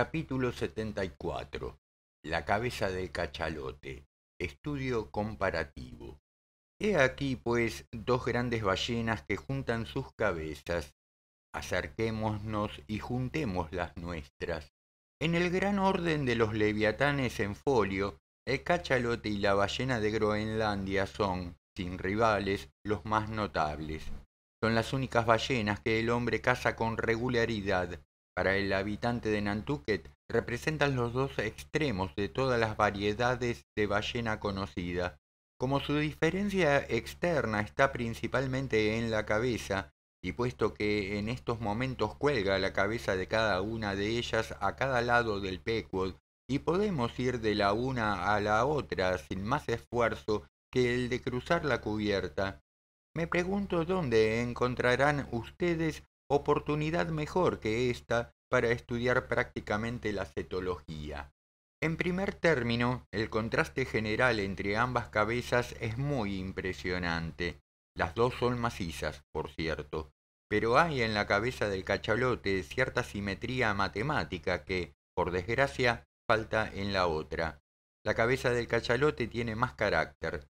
Capítulo 74. La cabeza del cachalote. Estudio comparativo. He aquí, pues, dos grandes ballenas que juntan sus cabezas. Acerquémonos y juntemos las nuestras. En el gran orden de los leviatanes en folio, el cachalote y la ballena de Groenlandia son, sin rivales, los más notables. Son las únicas ballenas que el hombre caza con regularidad para el habitante de Nantucket representan los dos extremos de todas las variedades de ballena conocida. Como su diferencia externa está principalmente en la cabeza, y puesto que en estos momentos cuelga la cabeza de cada una de ellas a cada lado del Pequod, y podemos ir de la una a la otra sin más esfuerzo que el de cruzar la cubierta, me pregunto dónde encontrarán ustedes oportunidad mejor que esta para estudiar prácticamente la cetología. En primer término, el contraste general entre ambas cabezas es muy impresionante. Las dos son macizas, por cierto, pero hay en la cabeza del cachalote cierta simetría matemática que, por desgracia, falta en la otra. La cabeza del cachalote tiene más carácter.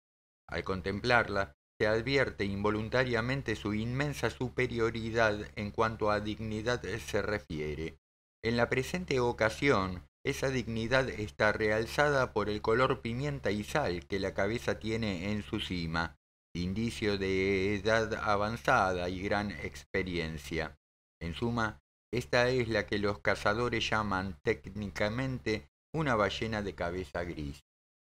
Al contemplarla, se advierte involuntariamente su inmensa superioridad en cuanto a dignidad se refiere. En la presente ocasión, esa dignidad está realzada por el color pimienta y sal que la cabeza tiene en su cima, indicio de edad avanzada y gran experiencia. En suma, esta es la que los cazadores llaman técnicamente una ballena de cabeza gris.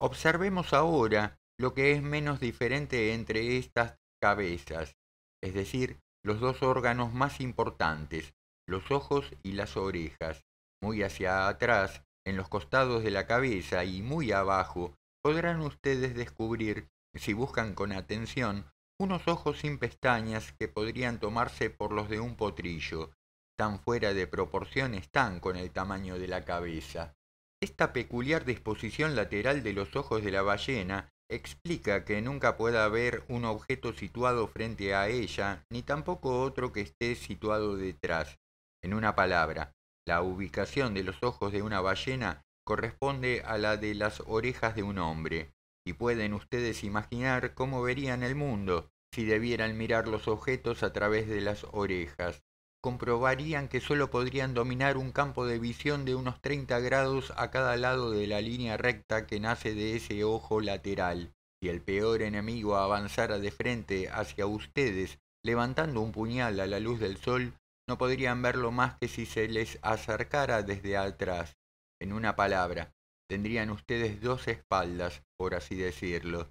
Observemos ahora lo que es menos diferente entre estas cabezas, es decir, los dos órganos más importantes, los ojos y las orejas. Muy hacia atrás, en los costados de la cabeza y muy abajo, podrán ustedes descubrir, si buscan con atención, unos ojos sin pestañas que podrían tomarse por los de un potrillo, tan fuera de proporción están con el tamaño de la cabeza. Esta peculiar disposición lateral de los ojos de la ballena explica que nunca puede haber un objeto situado frente a ella, ni tampoco otro que esté situado detrás. En una palabra, la ubicación de los ojos de una ballena corresponde a la de las orejas de un hombre, y pueden ustedes imaginar cómo verían el mundo si debieran mirar los objetos a través de las orejas comprobarían que sólo podrían dominar un campo de visión de unos 30 grados a cada lado de la línea recta que nace de ese ojo lateral. Si el peor enemigo avanzara de frente hacia ustedes, levantando un puñal a la luz del sol, no podrían verlo más que si se les acercara desde atrás. En una palabra, tendrían ustedes dos espaldas, por así decirlo,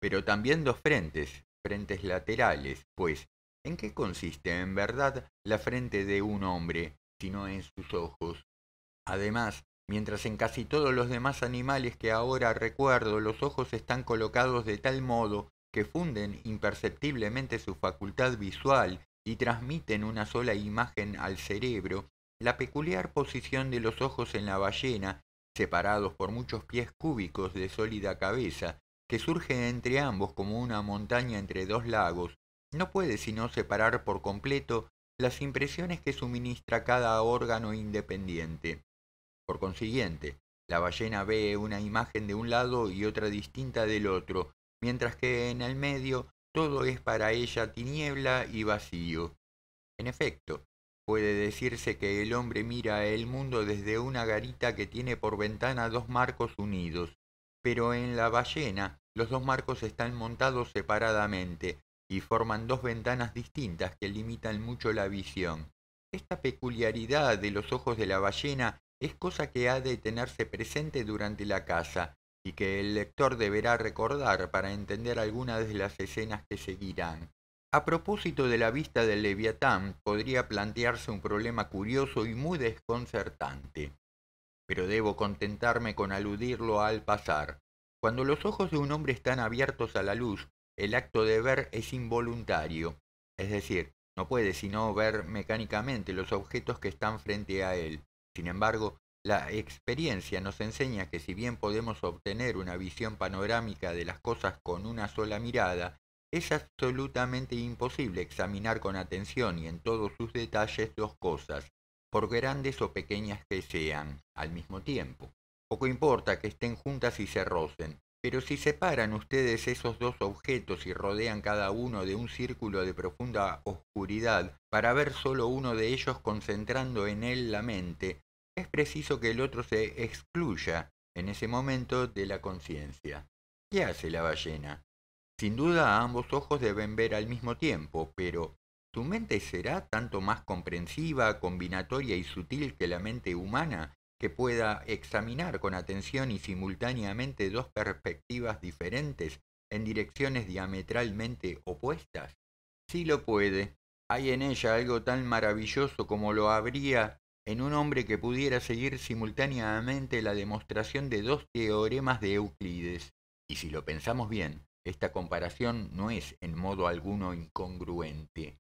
pero también dos frentes, frentes laterales, pues ¿En qué consiste en verdad la frente de un hombre, sino en sus ojos? Además, mientras en casi todos los demás animales que ahora recuerdo los ojos están colocados de tal modo que funden imperceptiblemente su facultad visual y transmiten una sola imagen al cerebro, la peculiar posición de los ojos en la ballena, separados por muchos pies cúbicos de sólida cabeza, que surge entre ambos como una montaña entre dos lagos, no puede sino separar por completo las impresiones que suministra cada órgano independiente. Por consiguiente, la ballena ve una imagen de un lado y otra distinta del otro, mientras que en el medio todo es para ella tiniebla y vacío. En efecto, puede decirse que el hombre mira el mundo desde una garita que tiene por ventana dos marcos unidos, pero en la ballena los dos marcos están montados separadamente, y forman dos ventanas distintas que limitan mucho la visión. Esta peculiaridad de los ojos de la ballena es cosa que ha de tenerse presente durante la caza y que el lector deberá recordar para entender algunas de las escenas que seguirán. A propósito de la vista del leviatán, podría plantearse un problema curioso y muy desconcertante, pero debo contentarme con aludirlo al pasar. Cuando los ojos de un hombre están abiertos a la luz, el acto de ver es involuntario, es decir, no puede sino ver mecánicamente los objetos que están frente a él. Sin embargo, la experiencia nos enseña que si bien podemos obtener una visión panorámica de las cosas con una sola mirada, es absolutamente imposible examinar con atención y en todos sus detalles dos cosas, por grandes o pequeñas que sean, al mismo tiempo. Poco importa que estén juntas y se rocen, pero si separan ustedes esos dos objetos y rodean cada uno de un círculo de profunda oscuridad para ver solo uno de ellos concentrando en él la mente, es preciso que el otro se excluya en ese momento de la conciencia. ¿Qué hace la ballena? Sin duda ambos ojos deben ver al mismo tiempo, pero ¿tu mente será tanto más comprensiva, combinatoria y sutil que la mente humana pueda examinar con atención y simultáneamente dos perspectivas diferentes en direcciones diametralmente opuestas? Si lo puede. Hay en ella algo tan maravilloso como lo habría en un hombre que pudiera seguir simultáneamente la demostración de dos teoremas de Euclides. Y si lo pensamos bien, esta comparación no es en modo alguno incongruente.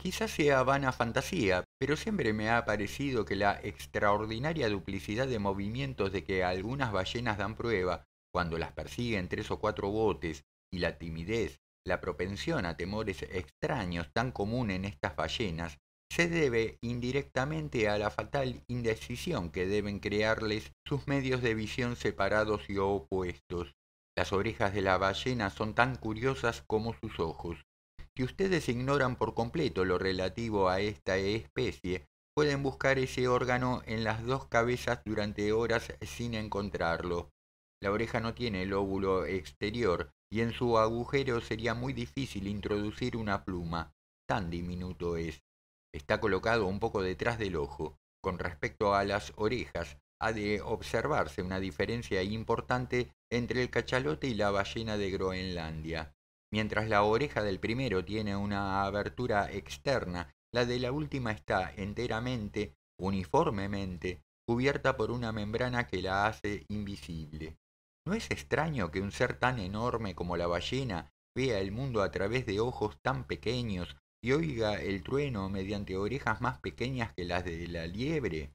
Quizás sea vana fantasía, pero siempre me ha parecido que la extraordinaria duplicidad de movimientos de que algunas ballenas dan prueba, cuando las persiguen tres o cuatro botes, y la timidez, la propensión a temores extraños tan común en estas ballenas, se debe indirectamente a la fatal indecisión que deben crearles sus medios de visión separados y opuestos. Las orejas de la ballena son tan curiosas como sus ojos si ustedes ignoran por completo lo relativo a esta especie, pueden buscar ese órgano en las dos cabezas durante horas sin encontrarlo. La oreja no tiene lóbulo exterior y en su agujero sería muy difícil introducir una pluma, tan diminuto es. Está colocado un poco detrás del ojo. Con respecto a las orejas, ha de observarse una diferencia importante entre el cachalote y la ballena de Groenlandia. Mientras la oreja del primero tiene una abertura externa, la de la última está enteramente, uniformemente, cubierta por una membrana que la hace invisible. ¿No es extraño que un ser tan enorme como la ballena vea el mundo a través de ojos tan pequeños y oiga el trueno mediante orejas más pequeñas que las de la liebre?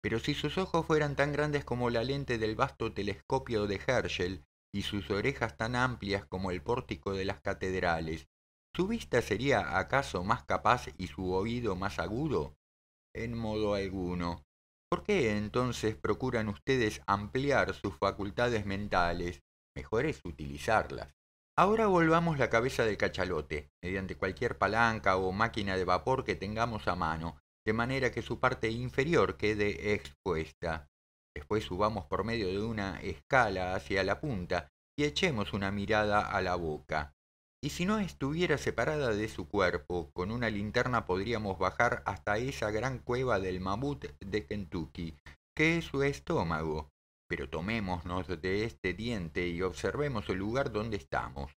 Pero si sus ojos fueran tan grandes como la lente del vasto telescopio de Herschel, y sus orejas tan amplias como el pórtico de las catedrales. ¿Su vista sería acaso más capaz y su oído más agudo? En modo alguno. ¿Por qué entonces procuran ustedes ampliar sus facultades mentales? Mejor es utilizarlas. Ahora volvamos la cabeza del cachalote, mediante cualquier palanca o máquina de vapor que tengamos a mano, de manera que su parte inferior quede expuesta. Después subamos por medio de una escala hacia la punta y echemos una mirada a la boca. Y si no estuviera separada de su cuerpo, con una linterna podríamos bajar hasta esa gran cueva del mamut de Kentucky, que es su estómago. Pero tomémonos de este diente y observemos el lugar donde estamos.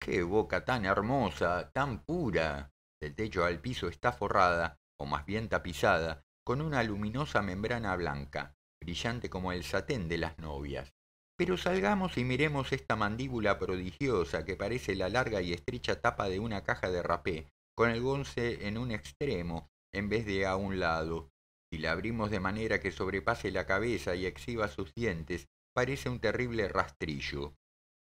¡Qué boca tan hermosa, tan pura! Del techo al piso está forrada, o más bien tapizada, con una luminosa membrana blanca brillante como el satén de las novias. Pero salgamos y miremos esta mandíbula prodigiosa que parece la larga y estrecha tapa de una caja de rapé, con el gonce en un extremo en vez de a un lado. Si la abrimos de manera que sobrepase la cabeza y exhiba sus dientes, parece un terrible rastrillo.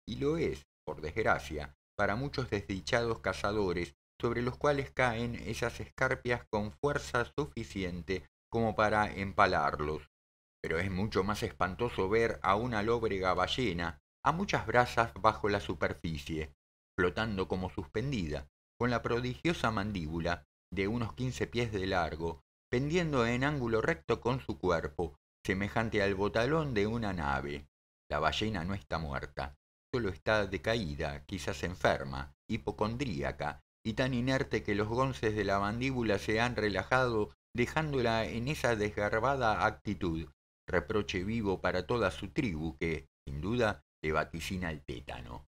Y lo es, por desgracia, para muchos desdichados cazadores sobre los cuales caen esas escarpias con fuerza suficiente como para empalarlos pero es mucho más espantoso ver a una lóbrega ballena a muchas brasas bajo la superficie, flotando como suspendida, con la prodigiosa mandíbula de unos quince pies de largo, pendiendo en ángulo recto con su cuerpo, semejante al botalón de una nave. La ballena no está muerta, solo está decaída, quizás enferma, hipocondríaca, y tan inerte que los gonces de la mandíbula se han relajado dejándola en esa desgarbada actitud reproche vivo para toda su tribu que, sin duda, le vaticina el tétano.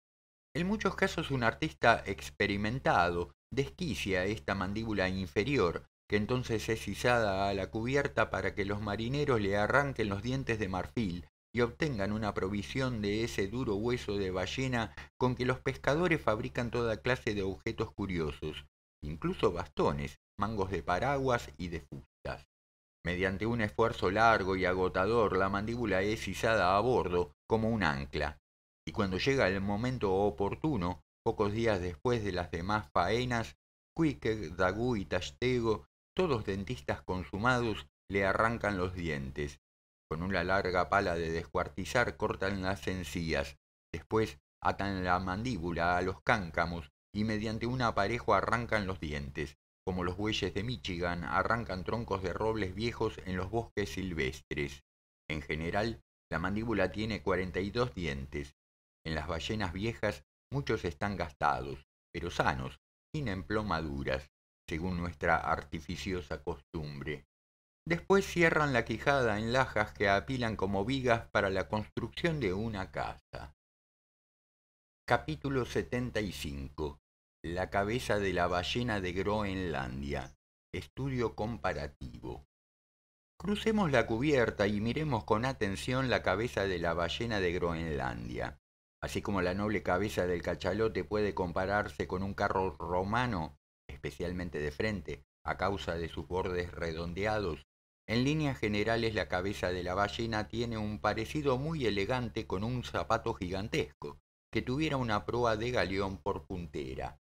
En muchos casos un artista experimentado desquicia esta mandíbula inferior, que entonces es izada a la cubierta para que los marineros le arranquen los dientes de marfil y obtengan una provisión de ese duro hueso de ballena con que los pescadores fabrican toda clase de objetos curiosos, incluso bastones, mangos de paraguas y de fustas. Mediante un esfuerzo largo y agotador, la mandíbula es izada a bordo como un ancla, y cuando llega el momento oportuno, pocos días después de las demás faenas, Quique, Dagú y Tastego, todos dentistas consumados, le arrancan los dientes. Con una larga pala de descuartizar cortan las encías, después atan la mandíbula a los cáncamos y mediante un aparejo arrancan los dientes como los bueyes de Michigan, arrancan troncos de robles viejos en los bosques silvestres. En general, la mandíbula tiene 42 dientes. En las ballenas viejas, muchos están gastados, pero sanos, sin emplomaduras, según nuestra artificiosa costumbre. Después cierran la quijada en lajas que apilan como vigas para la construcción de una casa. Capítulo 75 la cabeza de la ballena de Groenlandia. Estudio comparativo. Crucemos la cubierta y miremos con atención la cabeza de la ballena de Groenlandia. Así como la noble cabeza del cachalote puede compararse con un carro romano, especialmente de frente, a causa de sus bordes redondeados, en líneas generales la cabeza de la ballena tiene un parecido muy elegante con un zapato gigantesco, que tuviera una proa de galeón por puntera.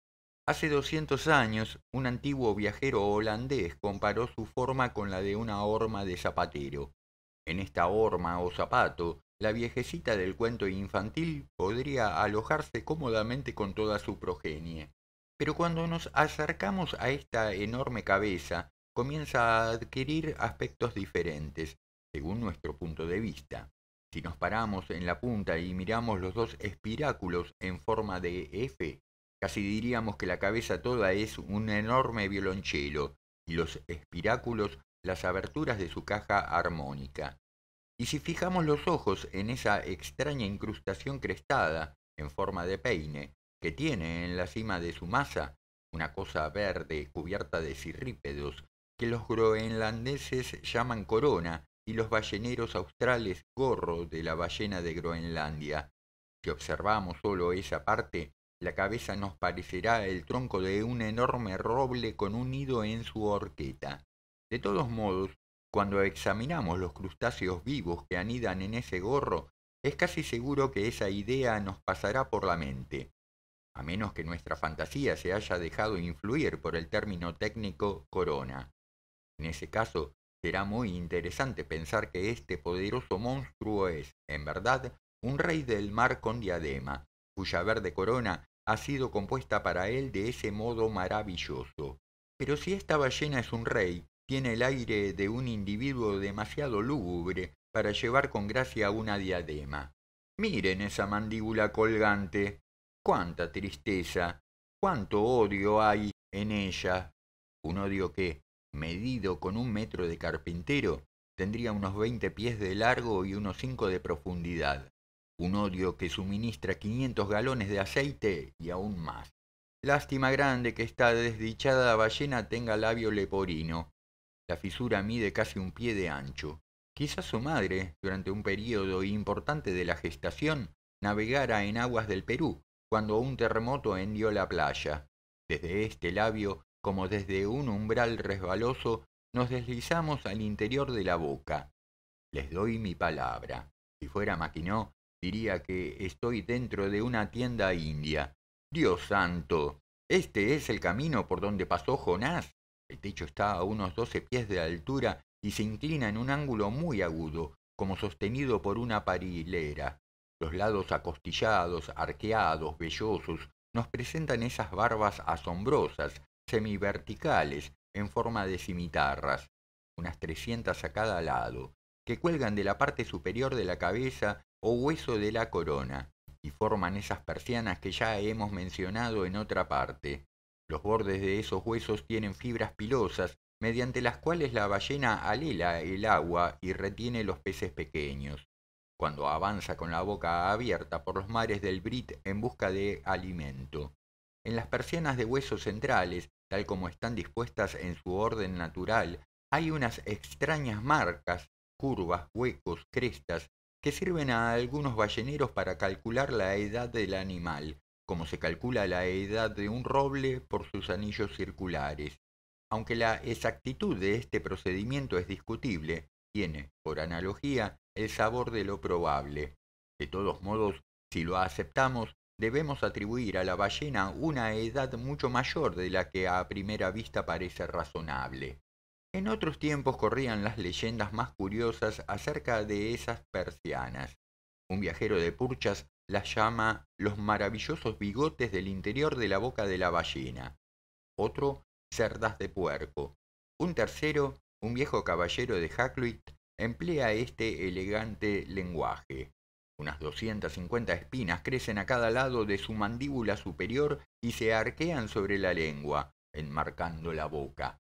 Hace 200 años, un antiguo viajero holandés comparó su forma con la de una horma de zapatero. En esta horma o zapato, la viejecita del cuento infantil podría alojarse cómodamente con toda su progenie. Pero cuando nos acercamos a esta enorme cabeza, comienza a adquirir aspectos diferentes, según nuestro punto de vista. Si nos paramos en la punta y miramos los dos espiráculos en forma de F, Casi diríamos que la cabeza toda es un enorme violonchelo y los espiráculos las aberturas de su caja armónica. Y si fijamos los ojos en esa extraña incrustación crestada, en forma de peine, que tiene en la cima de su masa, una cosa verde cubierta de cirrípedos, que los groenlandeses llaman corona y los balleneros australes gorro de la ballena de Groenlandia. Si observamos solo esa parte, la cabeza nos parecerá el tronco de un enorme roble con un nido en su horqueta. De todos modos, cuando examinamos los crustáceos vivos que anidan en ese gorro, es casi seguro que esa idea nos pasará por la mente, a menos que nuestra fantasía se haya dejado influir por el término técnico corona. En ese caso, será muy interesante pensar que este poderoso monstruo es, en verdad, un rey del mar con diadema, cuya verde corona ha sido compuesta para él de ese modo maravilloso. Pero si esta ballena es un rey, tiene el aire de un individuo demasiado lúgubre para llevar con gracia una diadema. Miren esa mandíbula colgante. Cuánta tristeza, cuánto odio hay en ella. Un odio que, medido con un metro de carpintero, tendría unos veinte pies de largo y unos cinco de profundidad un odio que suministra 500 galones de aceite y aún más. Lástima grande que esta desdichada ballena tenga labio leporino. La fisura mide casi un pie de ancho. Quizás su madre, durante un período importante de la gestación, navegara en aguas del Perú, cuando un terremoto hendió la playa. Desde este labio, como desde un umbral resbaloso, nos deslizamos al interior de la boca. Les doy mi palabra. Si fuera Maquinó, diría que estoy dentro de una tienda india. Dios santo, ¿este es el camino por donde pasó Jonás? El techo está a unos doce pies de altura y se inclina en un ángulo muy agudo, como sostenido por una parilera. Los lados acostillados, arqueados, vellosos, nos presentan esas barbas asombrosas, semiverticales, en forma de cimitarras, unas trescientas a cada lado, que cuelgan de la parte superior de la cabeza o hueso de la corona, y forman esas persianas que ya hemos mencionado en otra parte. Los bordes de esos huesos tienen fibras pilosas, mediante las cuales la ballena alela el agua y retiene los peces pequeños, cuando avanza con la boca abierta por los mares del Brit en busca de alimento. En las persianas de huesos centrales, tal como están dispuestas en su orden natural, hay unas extrañas marcas, curvas, huecos, crestas, que sirven a algunos balleneros para calcular la edad del animal, como se calcula la edad de un roble por sus anillos circulares. Aunque la exactitud de este procedimiento es discutible, tiene, por analogía, el sabor de lo probable. De todos modos, si lo aceptamos, debemos atribuir a la ballena una edad mucho mayor de la que a primera vista parece razonable. En otros tiempos corrían las leyendas más curiosas acerca de esas persianas. Un viajero de Purchas las llama los maravillosos bigotes del interior de la boca de la ballena. Otro, cerdas de puerco. Un tercero, un viejo caballero de Hackluit, emplea este elegante lenguaje. Unas 250 espinas crecen a cada lado de su mandíbula superior y se arquean sobre la lengua, enmarcando la boca.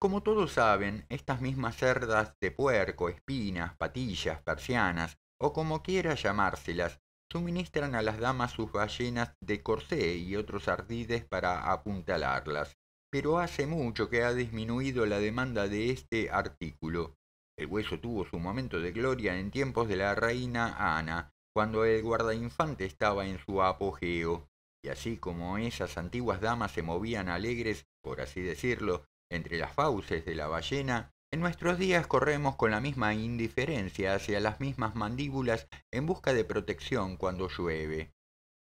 Como todos saben, estas mismas cerdas de puerco, espinas, patillas, persianas, o como quiera llamárselas, suministran a las damas sus ballenas de corsé y otros ardides para apuntalarlas, pero hace mucho que ha disminuido la demanda de este artículo. El hueso tuvo su momento de gloria en tiempos de la reina Ana, cuando el guardainfante estaba en su apogeo, y así como esas antiguas damas se movían alegres, por así decirlo, entre las fauces de la ballena, en nuestros días corremos con la misma indiferencia hacia las mismas mandíbulas en busca de protección cuando llueve.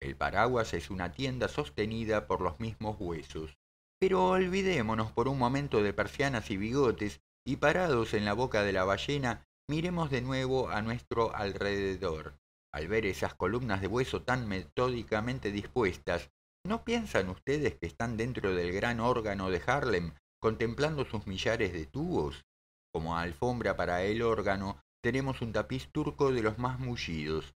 El paraguas es una tienda sostenida por los mismos huesos. Pero olvidémonos por un momento de persianas y bigotes y parados en la boca de la ballena, miremos de nuevo a nuestro alrededor. Al ver esas columnas de hueso tan metódicamente dispuestas, ¿no piensan ustedes que están dentro del gran órgano de Harlem Contemplando sus millares de tubos, como alfombra para el órgano, tenemos un tapiz turco de los más mullidos,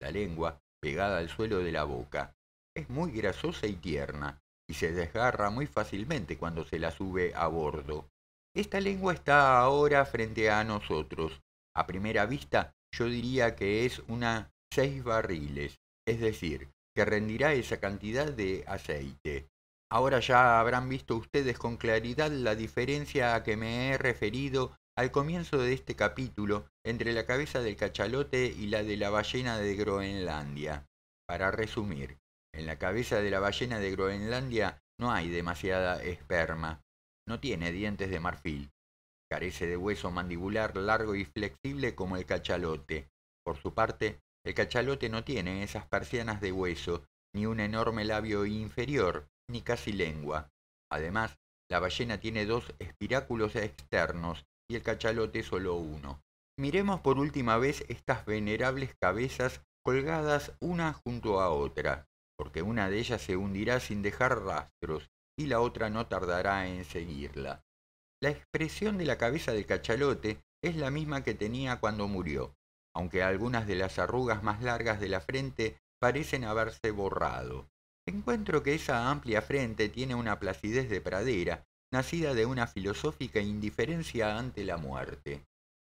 la lengua pegada al suelo de la boca. Es muy grasosa y tierna, y se desgarra muy fácilmente cuando se la sube a bordo. Esta lengua está ahora frente a nosotros. A primera vista, yo diría que es una seis barriles, es decir, que rendirá esa cantidad de aceite. Ahora ya habrán visto ustedes con claridad la diferencia a que me he referido al comienzo de este capítulo entre la cabeza del cachalote y la de la ballena de Groenlandia. Para resumir, en la cabeza de la ballena de Groenlandia no hay demasiada esperma. No tiene dientes de marfil. Carece de hueso mandibular largo y flexible como el cachalote. Por su parte, el cachalote no tiene esas persianas de hueso, ni un enorme labio inferior, ni casi lengua. Además, la ballena tiene dos espiráculos externos y el cachalote solo uno. Miremos por última vez estas venerables cabezas colgadas una junto a otra, porque una de ellas se hundirá sin dejar rastros y la otra no tardará en seguirla. La expresión de la cabeza del cachalote es la misma que tenía cuando murió, aunque algunas de las arrugas más largas de la frente parecen haberse borrado. Encuentro que esa amplia frente tiene una placidez de pradera, nacida de una filosófica indiferencia ante la muerte.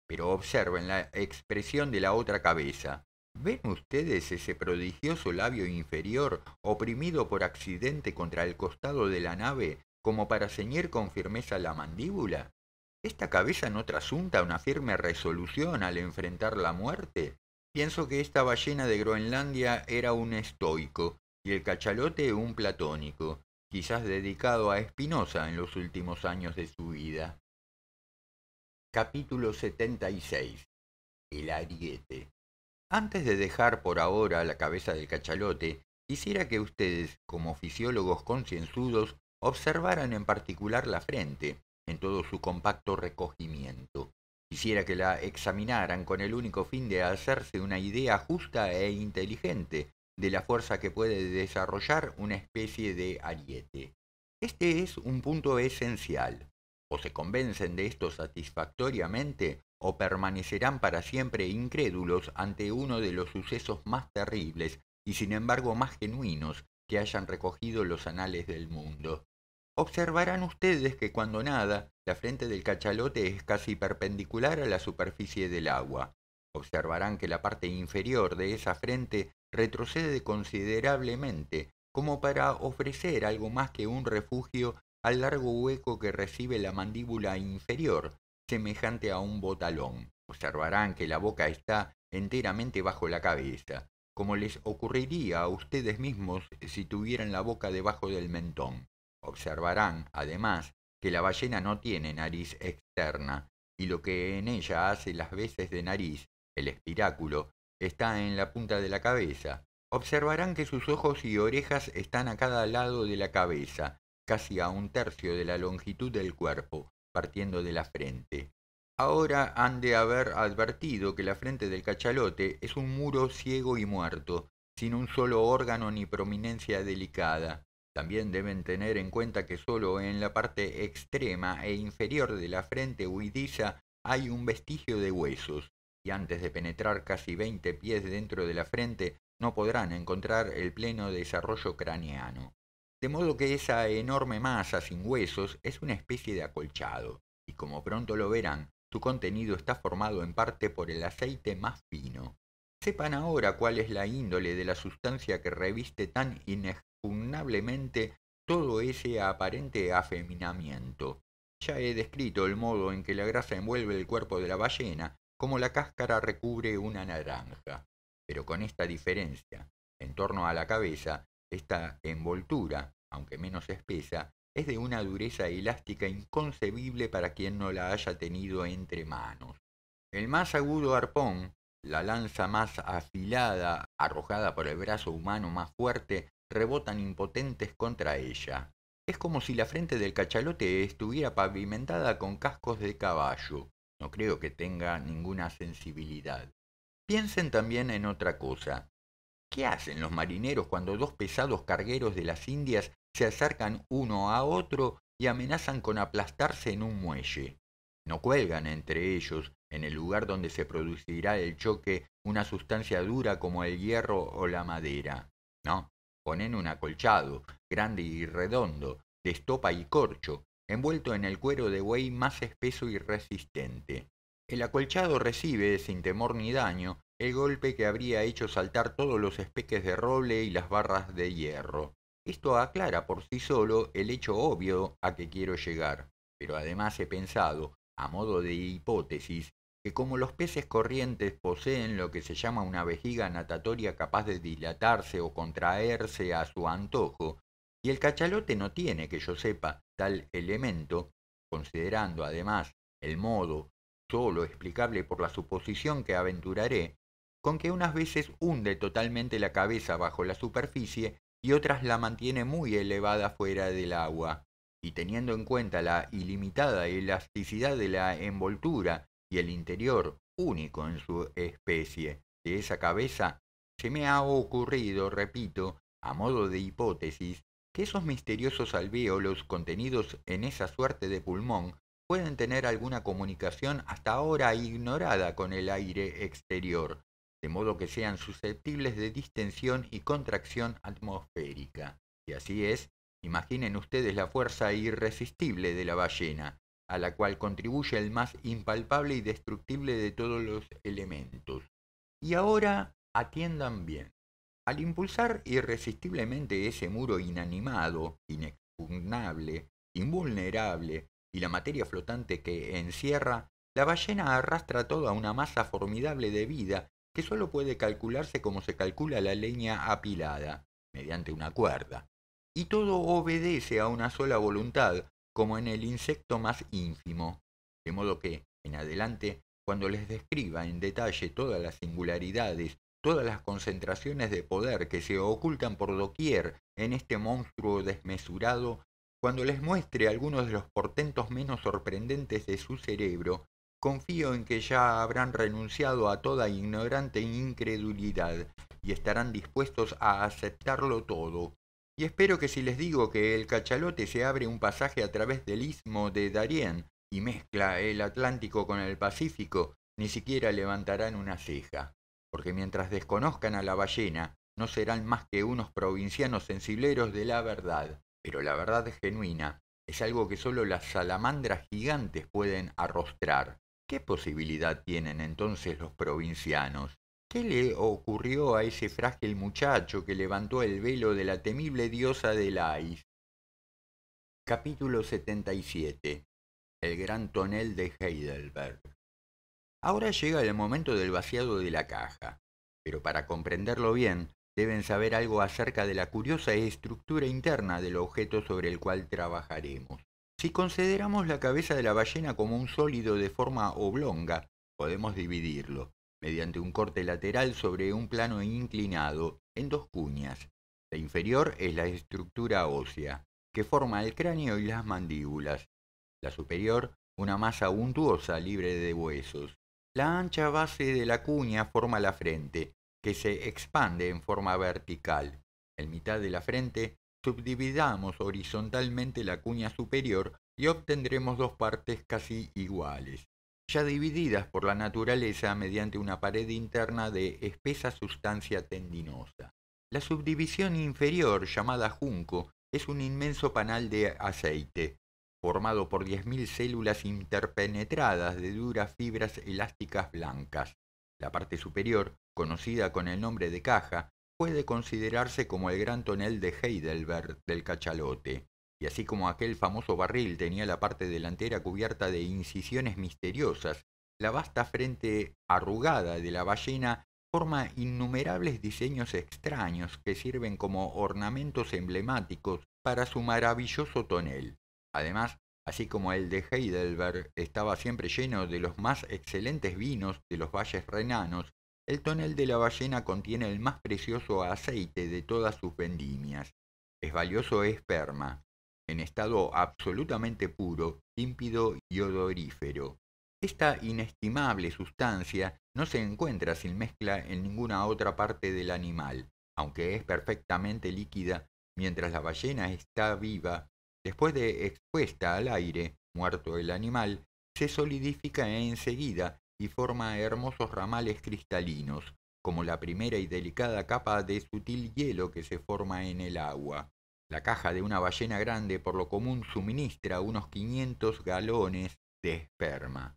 Pero observen la expresión de la otra cabeza. ¿Ven ustedes ese prodigioso labio inferior oprimido por accidente contra el costado de la nave como para ceñir con firmeza la mandíbula? ¿Esta cabeza no trasunta una firme resolución al enfrentar la muerte? Pienso que esta ballena de Groenlandia era un estoico, y el cachalote un platónico, quizás dedicado a Espinosa en los últimos años de su vida. Capítulo 76 El ariete Antes de dejar por ahora la cabeza del cachalote, quisiera que ustedes, como fisiólogos concienzudos, observaran en particular la frente, en todo su compacto recogimiento. Quisiera que la examinaran con el único fin de hacerse una idea justa e inteligente de la fuerza que puede desarrollar una especie de ariete. Este es un punto esencial. O se convencen de esto satisfactoriamente o permanecerán para siempre incrédulos ante uno de los sucesos más terribles y sin embargo más genuinos que hayan recogido los anales del mundo. Observarán ustedes que cuando nada, la frente del cachalote es casi perpendicular a la superficie del agua. Observarán que la parte inferior de esa frente retrocede considerablemente, como para ofrecer algo más que un refugio al largo hueco que recibe la mandíbula inferior, semejante a un botalón. Observarán que la boca está enteramente bajo la cabeza, como les ocurriría a ustedes mismos si tuvieran la boca debajo del mentón. Observarán, además, que la ballena no tiene nariz externa, y lo que en ella hace las veces de nariz, el espiráculo, está en la punta de la cabeza. Observarán que sus ojos y orejas están a cada lado de la cabeza, casi a un tercio de la longitud del cuerpo, partiendo de la frente. Ahora han de haber advertido que la frente del cachalote es un muro ciego y muerto, sin un solo órgano ni prominencia delicada. También deben tener en cuenta que solo en la parte extrema e inferior de la frente huidiza hay un vestigio de huesos, y antes de penetrar casi 20 pies dentro de la frente no podrán encontrar el pleno desarrollo craneano. De modo que esa enorme masa sin huesos es una especie de acolchado, y como pronto lo verán, su contenido está formado en parte por el aceite más fino. Sepan ahora cuál es la índole de la sustancia que reviste tan inexpugnablemente todo ese aparente afeminamiento. Ya he descrito el modo en que la grasa envuelve el cuerpo de la ballena, como la cáscara recubre una naranja, pero con esta diferencia, en torno a la cabeza, esta envoltura, aunque menos espesa, es de una dureza elástica inconcebible para quien no la haya tenido entre manos. El más agudo arpón, la lanza más afilada, arrojada por el brazo humano más fuerte, rebotan impotentes contra ella. Es como si la frente del cachalote estuviera pavimentada con cascos de caballo, no creo que tenga ninguna sensibilidad. Piensen también en otra cosa. ¿Qué hacen los marineros cuando dos pesados cargueros de las Indias se acercan uno a otro y amenazan con aplastarse en un muelle? No cuelgan entre ellos, en el lugar donde se producirá el choque, una sustancia dura como el hierro o la madera. No, ponen un acolchado, grande y redondo, de estopa y corcho, envuelto en el cuero de buey más espeso y resistente. El acolchado recibe, sin temor ni daño, el golpe que habría hecho saltar todos los espeques de roble y las barras de hierro. Esto aclara por sí solo el hecho obvio a que quiero llegar, pero además he pensado, a modo de hipótesis, que como los peces corrientes poseen lo que se llama una vejiga natatoria capaz de dilatarse o contraerse a su antojo, y el cachalote no tiene, que yo sepa, tal elemento, considerando además el modo, solo explicable por la suposición que aventuraré, con que unas veces hunde totalmente la cabeza bajo la superficie y otras la mantiene muy elevada fuera del agua, y teniendo en cuenta la ilimitada elasticidad de la envoltura y el interior único en su especie de esa cabeza, se me ha ocurrido, repito, a modo de hipótesis, que esos misteriosos alvéolos contenidos en esa suerte de pulmón pueden tener alguna comunicación hasta ahora ignorada con el aire exterior, de modo que sean susceptibles de distensión y contracción atmosférica. Y así es, imaginen ustedes la fuerza irresistible de la ballena, a la cual contribuye el más impalpable y destructible de todos los elementos. Y ahora atiendan bien. Al impulsar irresistiblemente ese muro inanimado, inexpugnable, invulnerable y la materia flotante que encierra, la ballena arrastra toda una masa formidable de vida que sólo puede calcularse como se calcula la leña apilada, mediante una cuerda. Y todo obedece a una sola voluntad, como en el insecto más ínfimo. De modo que, en adelante, cuando les describa en detalle todas las singularidades todas las concentraciones de poder que se ocultan por doquier en este monstruo desmesurado, cuando les muestre algunos de los portentos menos sorprendentes de su cerebro, confío en que ya habrán renunciado a toda ignorante incredulidad y estarán dispuestos a aceptarlo todo. Y espero que si les digo que el cachalote se abre un pasaje a través del istmo de Darién y mezcla el Atlántico con el Pacífico, ni siquiera levantarán una ceja porque mientras desconozcan a la ballena, no serán más que unos provincianos sensibleros de la verdad. Pero la verdad genuina es algo que solo las salamandras gigantes pueden arrostrar. ¿Qué posibilidad tienen entonces los provincianos? ¿Qué le ocurrió a ese frágil muchacho que levantó el velo de la temible diosa de Lais? Capítulo 77 El gran tonel de Heidelberg Ahora llega el momento del vaciado de la caja, pero para comprenderlo bien deben saber algo acerca de la curiosa estructura interna del objeto sobre el cual trabajaremos. Si consideramos la cabeza de la ballena como un sólido de forma oblonga, podemos dividirlo, mediante un corte lateral sobre un plano inclinado, en dos cuñas. La inferior es la estructura ósea, que forma el cráneo y las mandíbulas. La superior, una masa untuosa libre de huesos. La ancha base de la cuña forma la frente, que se expande en forma vertical. En mitad de la frente subdividamos horizontalmente la cuña superior y obtendremos dos partes casi iguales, ya divididas por la naturaleza mediante una pared interna de espesa sustancia tendinosa. La subdivisión inferior, llamada junco, es un inmenso panal de aceite, formado por 10.000 células interpenetradas de duras fibras elásticas blancas. La parte superior, conocida con el nombre de caja, puede considerarse como el gran tonel de Heidelberg del cachalote. Y así como aquel famoso barril tenía la parte delantera cubierta de incisiones misteriosas, la vasta frente arrugada de la ballena forma innumerables diseños extraños que sirven como ornamentos emblemáticos para su maravilloso tonel. Además, así como el de Heidelberg estaba siempre lleno de los más excelentes vinos de los valles renanos, el tonel de la ballena contiene el más precioso aceite de todas sus vendimias. Es valioso esperma, en estado absolutamente puro, límpido y odorífero. Esta inestimable sustancia no se encuentra sin mezcla en ninguna otra parte del animal, aunque es perfectamente líquida, mientras la ballena está viva, Después de expuesta al aire, muerto el animal, se solidifica enseguida y forma hermosos ramales cristalinos, como la primera y delicada capa de sutil hielo que se forma en el agua. La caja de una ballena grande por lo común suministra unos 500 galones de esperma,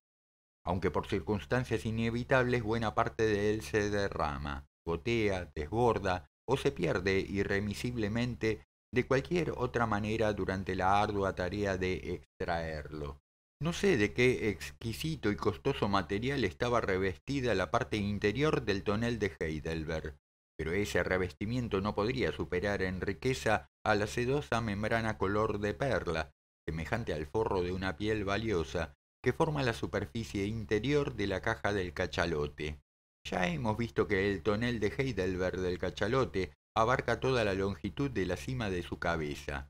aunque por circunstancias inevitables buena parte de él se derrama, gotea, desborda o se pierde irremisiblemente de cualquier otra manera durante la ardua tarea de extraerlo. No sé de qué exquisito y costoso material estaba revestida la parte interior del tonel de Heidelberg, pero ese revestimiento no podría superar en riqueza a la sedosa membrana color de perla, semejante al forro de una piel valiosa, que forma la superficie interior de la caja del cachalote. Ya hemos visto que el tonel de Heidelberg del cachalote abarca toda la longitud de la cima de su cabeza,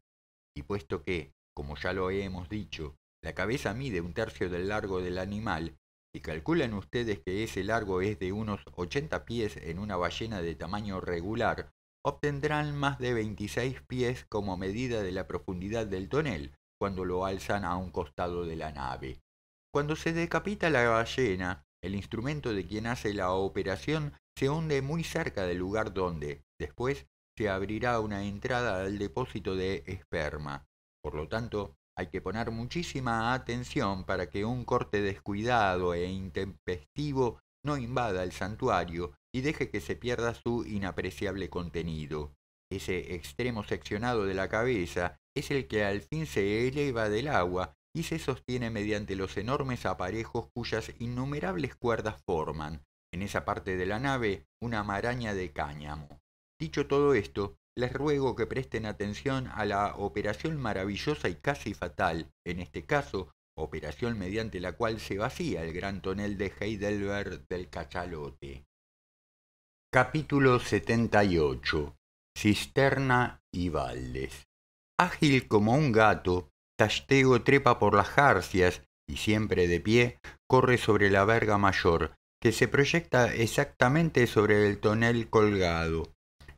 y puesto que, como ya lo hemos dicho, la cabeza mide un tercio del largo del animal, y calculan ustedes que ese largo es de unos 80 pies en una ballena de tamaño regular, obtendrán más de 26 pies como medida de la profundidad del tonel cuando lo alzan a un costado de la nave. Cuando se decapita la ballena, el instrumento de quien hace la operación se hunde muy cerca del lugar donde, después, se abrirá una entrada al depósito de esperma. Por lo tanto, hay que poner muchísima atención para que un corte descuidado e intempestivo no invada el santuario y deje que se pierda su inapreciable contenido. Ese extremo seccionado de la cabeza es el que al fin se eleva del agua y se sostiene mediante los enormes aparejos cuyas innumerables cuerdas forman, en esa parte de la nave una maraña de cáñamo. Dicho todo esto, les ruego que presten atención a la operación maravillosa y casi fatal, en este caso, operación mediante la cual se vacía el gran tonel de Heidelberg del cachalote. Capítulo 78 Cisterna y Valdes Ágil como un gato, Tashtego trepa por las jarcias y siempre de pie corre sobre la verga mayor, que se proyecta exactamente sobre el tonel colgado.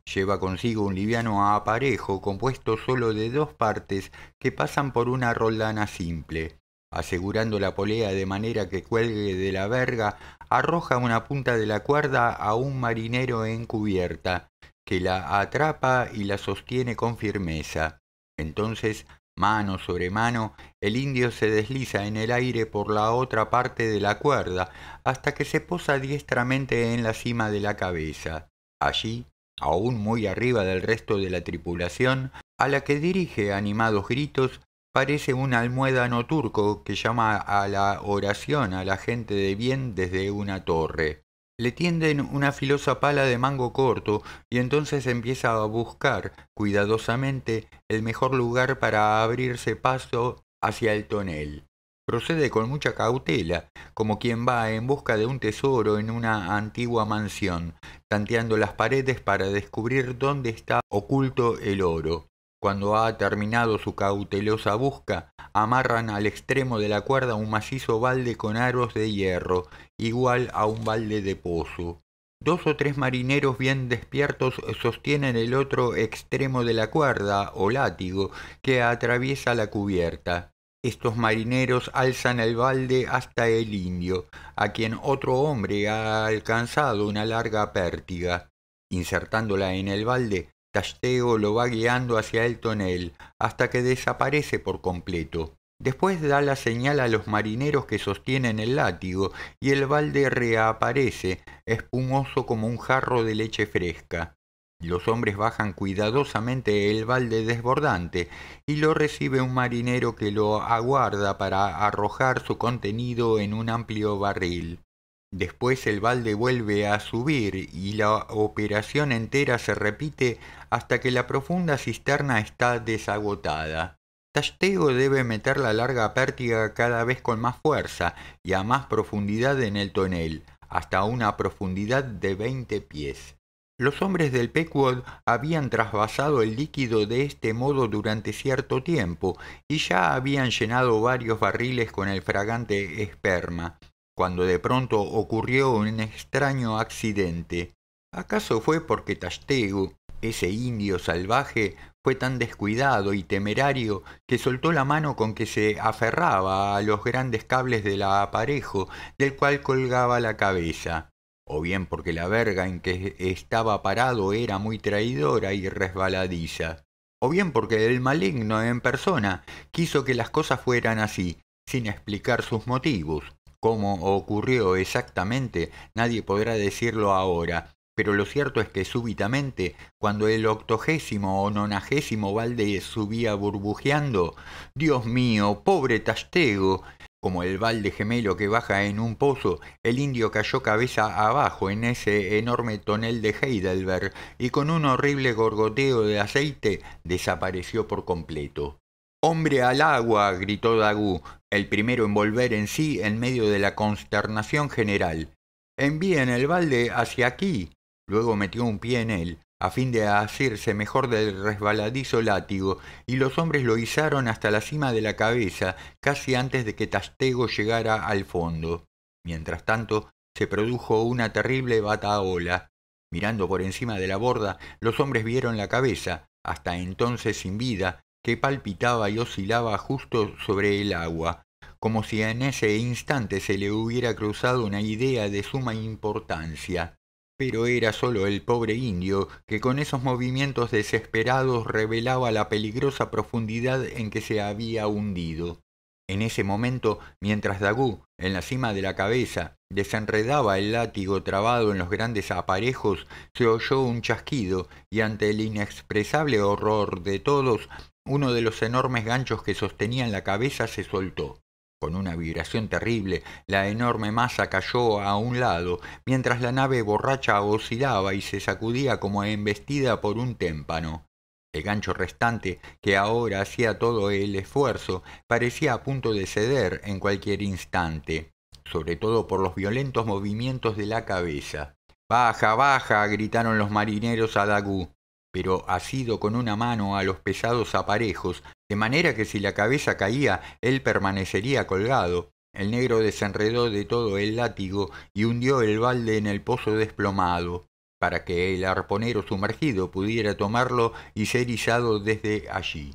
Lleva consigo un liviano aparejo compuesto solo de dos partes que pasan por una roldana simple. Asegurando la polea de manera que cuelgue de la verga, arroja una punta de la cuerda a un marinero en cubierta, que la atrapa y la sostiene con firmeza. Entonces mano sobre mano, el indio se desliza en el aire por la otra parte de la cuerda hasta que se posa diestramente en la cima de la cabeza. Allí, aún muy arriba del resto de la tripulación, a la que dirige animados gritos, parece un almuédano turco que llama a la oración a la gente de bien desde una torre. Le tienden una filosa pala de mango corto y entonces empieza a buscar cuidadosamente el mejor lugar para abrirse paso hacia el tonel. Procede con mucha cautela, como quien va en busca de un tesoro en una antigua mansión, tanteando las paredes para descubrir dónde está oculto el oro. Cuando ha terminado su cautelosa busca, amarran al extremo de la cuerda un macizo balde con aros de hierro, igual a un balde de pozo. Dos o tres marineros bien despiertos sostienen el otro extremo de la cuerda o látigo que atraviesa la cubierta. Estos marineros alzan el balde hasta el indio, a quien otro hombre ha alcanzado una larga pértiga. Insertándola en el balde, Tasteo lo va guiando hacia el tonel hasta que desaparece por completo. Después da la señal a los marineros que sostienen el látigo y el balde reaparece, espumoso como un jarro de leche fresca. Los hombres bajan cuidadosamente el balde desbordante y lo recibe un marinero que lo aguarda para arrojar su contenido en un amplio barril. Después el balde vuelve a subir y la operación entera se repite hasta que la profunda cisterna está desagotada. Tashtego debe meter la larga pértiga cada vez con más fuerza y a más profundidad en el tonel, hasta una profundidad de 20 pies. Los hombres del Pequod habían trasvasado el líquido de este modo durante cierto tiempo y ya habían llenado varios barriles con el fragante esperma cuando de pronto ocurrió un extraño accidente. ¿Acaso fue porque Tashtegu, ese indio salvaje, fue tan descuidado y temerario que soltó la mano con que se aferraba a los grandes cables del aparejo del cual colgaba la cabeza? o bien porque la verga en que estaba parado era muy traidora y resbaladiza, o bien porque el maligno en persona quiso que las cosas fueran así, sin explicar sus motivos, Cómo ocurrió exactamente, nadie podrá decirlo ahora, pero lo cierto es que súbitamente, cuando el octogésimo o nonagésimo balde subía burbujeando, Dios mío, pobre Tastego, como el balde gemelo que baja en un pozo, el indio cayó cabeza abajo en ese enorme tonel de Heidelberg y con un horrible gorgoteo de aceite desapareció por completo. Hombre al agua, gritó Dagú, el primero en volver en sí en medio de la consternación general. Envíen el balde hacia aquí. Luego metió un pie en él, a fin de asirse mejor del resbaladizo látigo, y los hombres lo izaron hasta la cima de la cabeza, casi antes de que Tastego llegara al fondo. Mientras tanto, se produjo una terrible bataola. Mirando por encima de la borda, los hombres vieron la cabeza, hasta entonces sin vida, que palpitaba y oscilaba justo sobre el agua, como si en ese instante se le hubiera cruzado una idea de suma importancia. Pero era solo el pobre indio que con esos movimientos desesperados revelaba la peligrosa profundidad en que se había hundido. En ese momento, mientras Dagú, en la cima de la cabeza, desenredaba el látigo trabado en los grandes aparejos, se oyó un chasquido y ante el inexpresable horror de todos, uno de los enormes ganchos que sostenían la cabeza se soltó. Con una vibración terrible, la enorme masa cayó a un lado, mientras la nave borracha oscilaba y se sacudía como embestida por un témpano. El gancho restante, que ahora hacía todo el esfuerzo, parecía a punto de ceder en cualquier instante, sobre todo por los violentos movimientos de la cabeza. Baja, baja, gritaron los marineros a Dagú pero asido con una mano a los pesados aparejos, de manera que si la cabeza caía él permanecería colgado. El negro desenredó de todo el látigo y hundió el balde en el pozo desplomado, para que el arponero sumergido pudiera tomarlo y ser izado desde allí.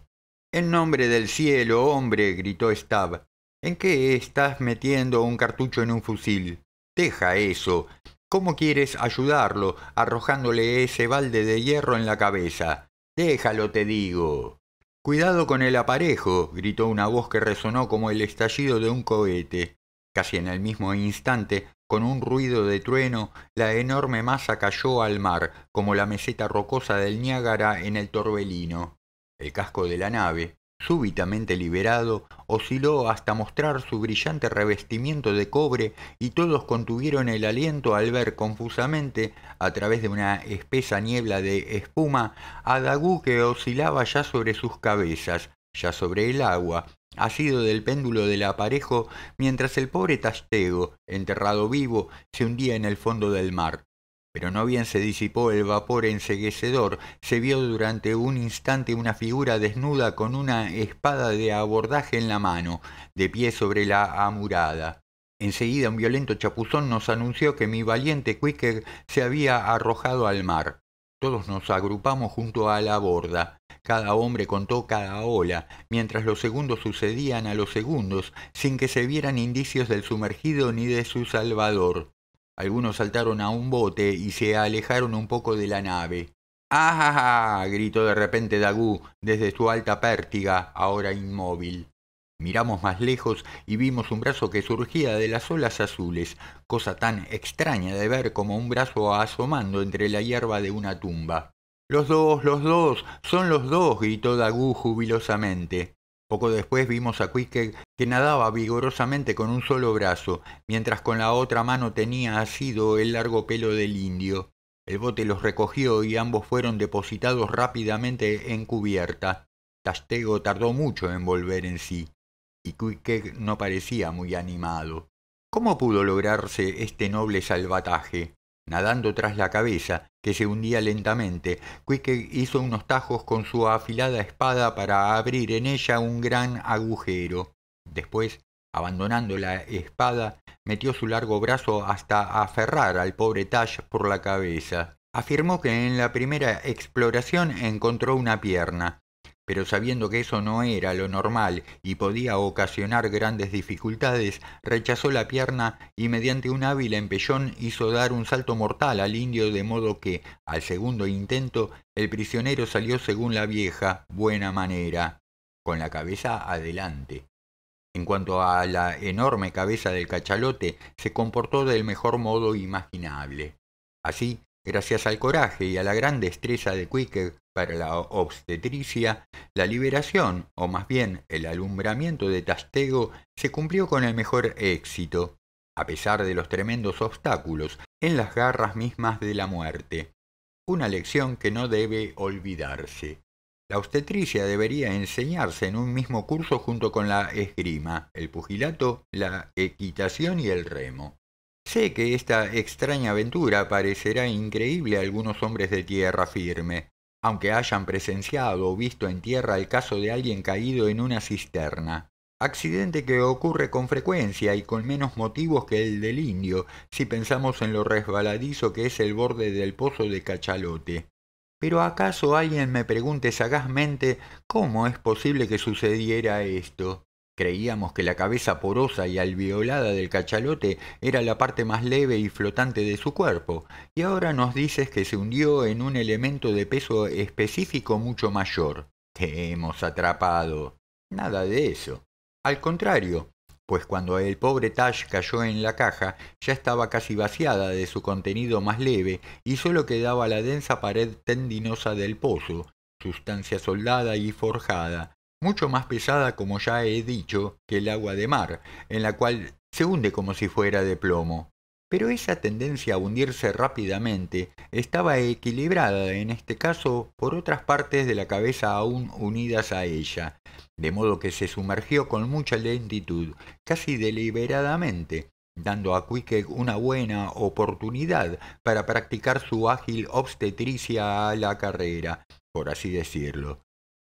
En nombre del cielo, hombre, gritó Stab, ¿en qué estás metiendo un cartucho en un fusil? Deja eso, ¿Cómo quieres ayudarlo arrojándole ese balde de hierro en la cabeza? Déjalo, te digo. Cuidado con el aparejo, gritó una voz que resonó como el estallido de un cohete. Casi en el mismo instante, con un ruido de trueno, la enorme masa cayó al mar, como la meseta rocosa del Niágara en el torbelino. El casco de la nave, súbitamente liberado, osciló hasta mostrar su brillante revestimiento de cobre y todos contuvieron el aliento al ver confusamente, a través de una espesa niebla de espuma, a Dagú que oscilaba ya sobre sus cabezas, ya sobre el agua, asido del péndulo del aparejo, mientras el pobre Tastego, enterrado vivo, se hundía en el fondo del mar. Pero no bien se disipó el vapor enseguecedor, se vio durante un instante una figura desnuda con una espada de abordaje en la mano, de pie sobre la amurada. Enseguida un violento chapuzón nos anunció que mi valiente Quicker se había arrojado al mar. Todos nos agrupamos junto a la borda. Cada hombre contó cada ola, mientras los segundos sucedían a los segundos, sin que se vieran indicios del sumergido ni de su salvador. Algunos saltaron a un bote y se alejaron un poco de la nave. ¡Ah! gritó de repente Dagú desde su alta pértiga, ahora inmóvil. Miramos más lejos y vimos un brazo que surgía de las olas azules, cosa tan extraña de ver como un brazo asomando entre la hierba de una tumba. Los dos, los dos, son los dos, gritó Dagú jubilosamente. Poco después vimos a Quique que nadaba vigorosamente con un solo brazo, mientras con la otra mano tenía asido el largo pelo del indio. El bote los recogió y ambos fueron depositados rápidamente en cubierta. Tastego tardó mucho en volver en sí, y Quique no parecía muy animado. ¿Cómo pudo lograrse este noble salvataje? Nadando tras la cabeza, que se hundía lentamente. Quick hizo unos tajos con su afilada espada para abrir en ella un gran agujero. Después, abandonando la espada, metió su largo brazo hasta aferrar al pobre Tash por la cabeza. Afirmó que en la primera exploración encontró una pierna, pero sabiendo que eso no era lo normal y podía ocasionar grandes dificultades, rechazó la pierna y mediante un hábil empellón hizo dar un salto mortal al indio de modo que, al segundo intento, el prisionero salió según la vieja, buena manera, con la cabeza adelante. En cuanto a la enorme cabeza del cachalote, se comportó del mejor modo imaginable. Así, Gracias al coraje y a la gran destreza de Quicker para la obstetricia, la liberación, o más bien el alumbramiento de Tastego, se cumplió con el mejor éxito, a pesar de los tremendos obstáculos, en las garras mismas de la muerte. Una lección que no debe olvidarse. La obstetricia debería enseñarse en un mismo curso junto con la esgrima, el pugilato, la equitación y el remo. Sé que esta extraña aventura parecerá increíble a algunos hombres de tierra firme, aunque hayan presenciado o visto en tierra el caso de alguien caído en una cisterna. Accidente que ocurre con frecuencia y con menos motivos que el del indio, si pensamos en lo resbaladizo que es el borde del pozo de cachalote. Pero acaso alguien me pregunte sagazmente cómo es posible que sucediera esto. Creíamos que la cabeza porosa y alveolada del cachalote era la parte más leve y flotante de su cuerpo, y ahora nos dices que se hundió en un elemento de peso específico mucho mayor. Te hemos atrapado. Nada de eso. Al contrario, pues cuando el pobre Tash cayó en la caja, ya estaba casi vaciada de su contenido más leve y solo quedaba la densa pared tendinosa del pozo, sustancia soldada y forjada, mucho más pesada, como ya he dicho, que el agua de mar, en la cual se hunde como si fuera de plomo. Pero esa tendencia a hundirse rápidamente estaba equilibrada en este caso por otras partes de la cabeza aún unidas a ella, de modo que se sumergió con mucha lentitud, casi deliberadamente, dando a Quique una buena oportunidad para practicar su ágil obstetricia a la carrera, por así decirlo.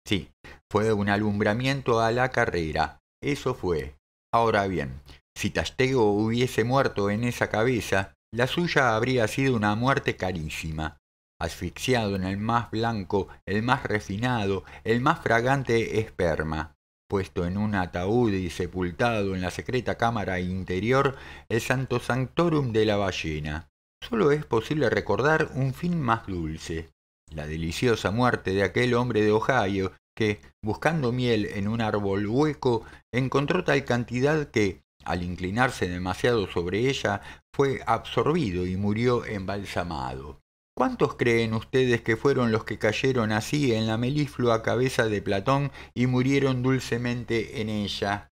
Sí, fue un alumbramiento a la carrera. Eso fue. Ahora bien, si Tastego hubiese muerto en esa cabeza, la suya habría sido una muerte carísima. Asfixiado en el más blanco, el más refinado, el más fragante esperma. Puesto en un ataúd y sepultado en la secreta cámara interior, el Santo Sanctorum de la ballena. Solo es posible recordar un fin más dulce la deliciosa muerte de aquel hombre de Ohio que, buscando miel en un árbol hueco, encontró tal cantidad que, al inclinarse demasiado sobre ella, fue absorbido y murió embalsamado. ¿Cuántos creen ustedes que fueron los que cayeron así en la meliflua cabeza de Platón y murieron dulcemente en ella?